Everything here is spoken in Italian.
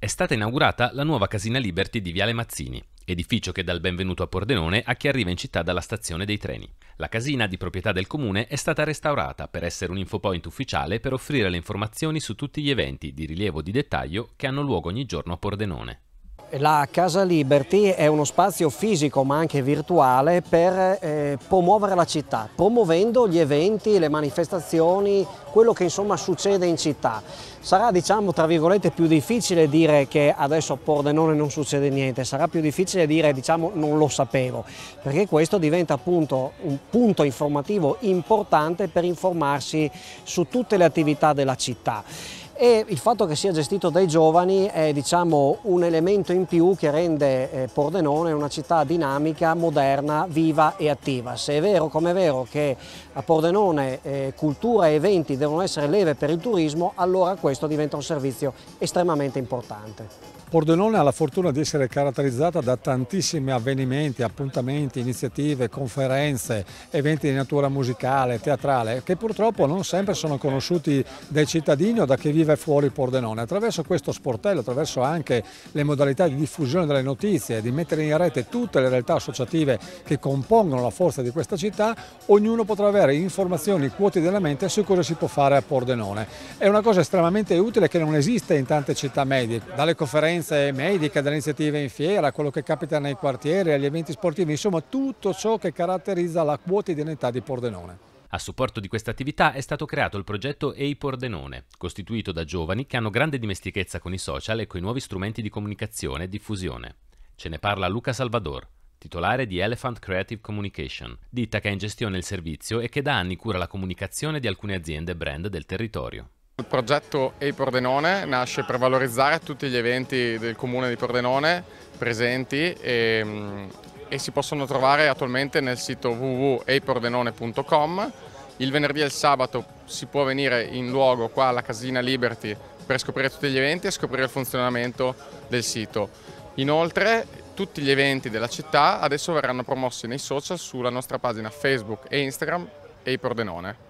È stata inaugurata la nuova casina Liberty di Viale Mazzini, edificio che dà il benvenuto a Pordenone a chi arriva in città dalla stazione dei treni. La casina di proprietà del comune è stata restaurata per essere un infopoint ufficiale per offrire le informazioni su tutti gli eventi di rilievo di dettaglio che hanno luogo ogni giorno a Pordenone. La Casa Liberty è uno spazio fisico ma anche virtuale per eh, promuovere la città, promuovendo gli eventi, le manifestazioni, quello che insomma succede in città. Sarà diciamo tra virgolette più difficile dire che adesso a Pordenone non succede niente, sarà più difficile dire diciamo non lo sapevo, perché questo diventa appunto un punto informativo importante per informarsi su tutte le attività della città e il fatto che sia gestito dai giovani è diciamo, un elemento in più che rende eh, Pordenone una città dinamica, moderna, viva e attiva. Se è vero come è vero che a Pordenone eh, cultura e eventi devono essere leve per il turismo, allora questo diventa un servizio estremamente importante. Pordenone ha la fortuna di essere caratterizzata da tantissimi avvenimenti, appuntamenti, iniziative, conferenze, eventi di natura musicale, teatrale, che purtroppo non sempre sono conosciuti dai cittadini o da chi vive arriva fuori Pordenone. Attraverso questo sportello, attraverso anche le modalità di diffusione delle notizie, di mettere in rete tutte le realtà associative che compongono la forza di questa città, ognuno potrà avere informazioni quotidianamente su cosa si può fare a Pordenone. È una cosa estremamente utile che non esiste in tante città medie, dalle conferenze mediche, dalle iniziative in fiera, quello che capita nei quartieri, agli eventi sportivi, insomma tutto ciò che caratterizza la quotidianità di Pordenone. A supporto di questa attività è stato creato il progetto EI Pordenone, costituito da giovani che hanno grande dimestichezza con i social e con i nuovi strumenti di comunicazione e diffusione. Ce ne parla Luca Salvador, titolare di Elephant Creative Communication, ditta che ha in gestione il servizio e che da anni cura la comunicazione di alcune aziende e brand del territorio. Il progetto EI Pordenone nasce per valorizzare tutti gli eventi del comune di Pordenone presenti e mm, e si possono trovare attualmente nel sito www.apordenone.com. Il venerdì e il sabato si può venire in luogo qua alla Casina Liberty per scoprire tutti gli eventi e scoprire il funzionamento del sito. Inoltre tutti gli eventi della città adesso verranno promossi nei social sulla nostra pagina Facebook e Instagram Eipordenone.